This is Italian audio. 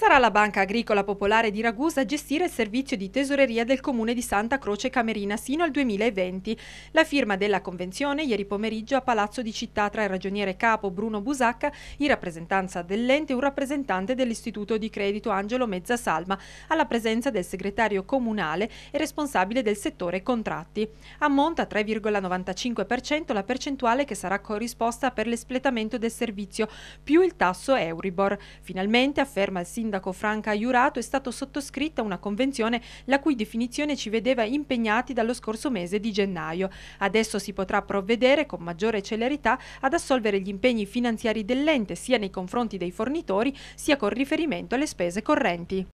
Sarà la Banca Agricola Popolare di Ragusa a gestire il servizio di tesoreria del comune di Santa Croce Camerina sino al 2020. La firma della convenzione ieri pomeriggio a Palazzo di Città tra il ragioniere capo Bruno Busacca, in rappresentanza dell'ente e un rappresentante dell'Istituto di Credito Angelo Mezzasalma, alla presenza del segretario comunale e responsabile del settore contratti. Ammonta a 3,95% la percentuale che sarà corrisposta per l'espletamento del servizio, più il tasso Euribor. Finalmente, afferma il sindaco sindaco Franca Iurato è stata sottoscritta una convenzione la cui definizione ci vedeva impegnati dallo scorso mese di gennaio. Adesso si potrà provvedere con maggiore celerità ad assolvere gli impegni finanziari dell'ente sia nei confronti dei fornitori sia con riferimento alle spese correnti.